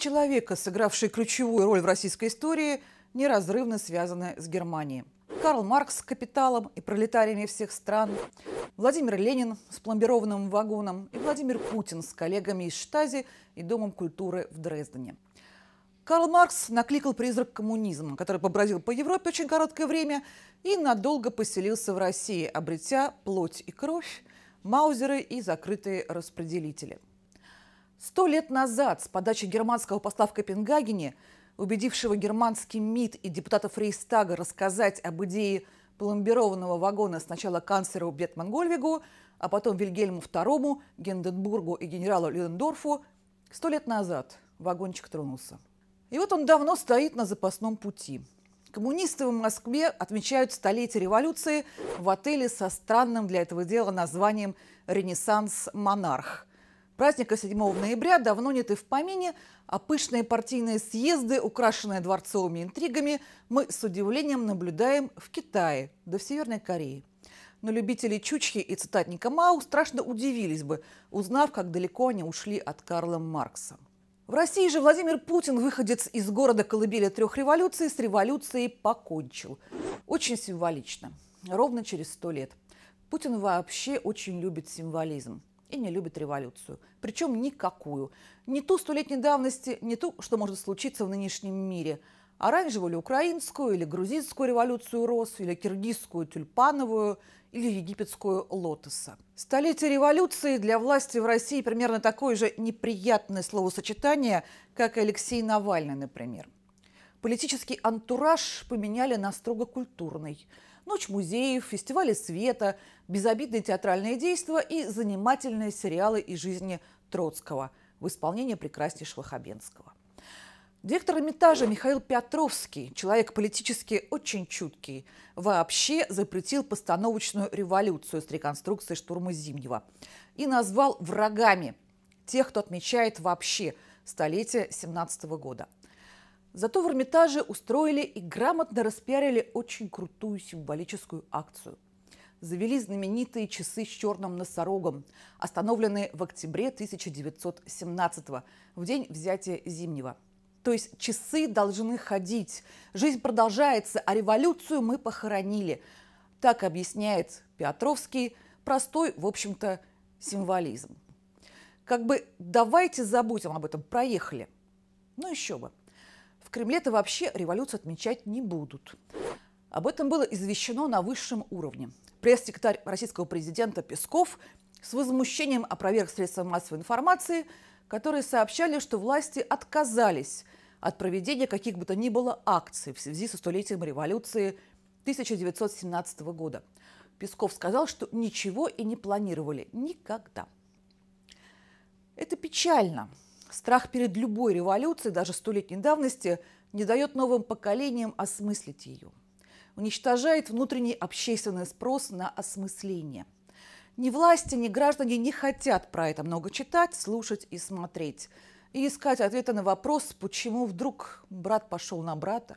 человека, сыгравшие ключевую роль в российской истории, неразрывно связаны с Германией. Карл Маркс с капиталом и пролетариями всех стран, Владимир Ленин с пломбированным вагоном и Владимир Путин с коллегами из Штази и Домом культуры в Дрездене. Карл Маркс накликал призрак коммунизма, который побродил по Европе очень короткое время и надолго поселился в России, обретя плоть и кровь, маузеры и закрытые распределители – Сто лет назад с подачи германского посла в Копенгагене, убедившего германский МИД и депутатов рейстага рассказать об идее пломбированного вагона сначала канцлеру Бетмангольвигу, а потом Вильгельму II, Генденбургу и генералу Людендорфу, сто лет назад вагончик тронулся. И вот он давно стоит на запасном пути. Коммунисты в Москве отмечают столетие революции в отеле со странным для этого дела названием «Ренессанс Монарх», Праздника 7 ноября давно нет и в помине, а пышные партийные съезды, украшенные дворцовыми интригами, мы с удивлением наблюдаем в Китае, да в Северной Корее. Но любители Чучхи и цитатника Мау страшно удивились бы, узнав, как далеко они ушли от Карла Маркса. В России же Владимир Путин, выходец из города колыбели трех революций, с революцией покончил. Очень символично. Ровно через сто лет. Путин вообще очень любит символизм и не любит революцию. Причем никакую. Не ту столетней давности, не ту, что может случиться в нынешнем мире. Оранжевую или украинскую, или грузинскую революцию рос, или киргизскую тюльпановую, или египетскую лотоса. Столетие революции для власти в России примерно такое же неприятное словосочетание, как и Алексей Навальный, например – Политический антураж поменяли на строго культурный. Ночь музеев, фестивали света, безобидные театральные действия и занимательные сериалы из жизни Троцкого в исполнении прекраснейшего Хабенского. Директор Эрмитажа Михаил Петровский, человек политически очень чуткий, вообще запретил постановочную революцию с реконструкцией штурма Зимнего и назвал врагами тех, кто отмечает вообще столетие 17 года – Зато в Эрмитаже устроили и грамотно распиарили очень крутую символическую акцию. Завели знаменитые часы с черным носорогом, остановленные в октябре 1917 в день взятия Зимнего. То есть часы должны ходить, жизнь продолжается, а революцию мы похоронили. Так объясняет Петровский простой, в общем-то, символизм. Как бы давайте забудем об этом, проехали. Ну еще бы. В Кремле-то вообще революцию отмечать не будут. Об этом было извещено на высшем уровне. Пресс-секретарь российского президента Песков с возмущением опроверг средства массовой информации, которые сообщали, что власти отказались от проведения каких бы то ни было акций в связи со столетием революции 1917 года. Песков сказал, что ничего и не планировали никогда. Это печально, Страх перед любой революцией, даже столетней давности, не дает новым поколениям осмыслить ее. Уничтожает внутренний общественный спрос на осмысление. Ни власти, ни граждане не хотят про это много читать, слушать и смотреть. И искать ответы на вопрос, почему вдруг брат пошел на брата,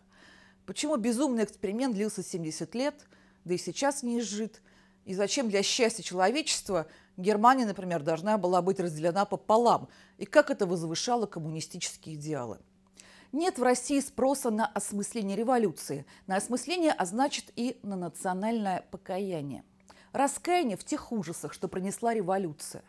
почему безумный эксперимент длился 70 лет, да и сейчас не изжит – и зачем для счастья человечества Германия, например, должна была быть разделена пополам? И как это возвышало коммунистические идеалы? Нет в России спроса на осмысление революции. На осмысление, а значит и на национальное покаяние. Раскаяние в тех ужасах, что принесла революция.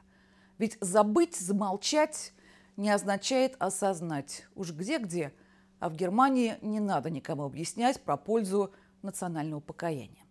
Ведь забыть, замолчать не означает осознать. Уж где-где, а в Германии не надо никому объяснять про пользу национального покаяния.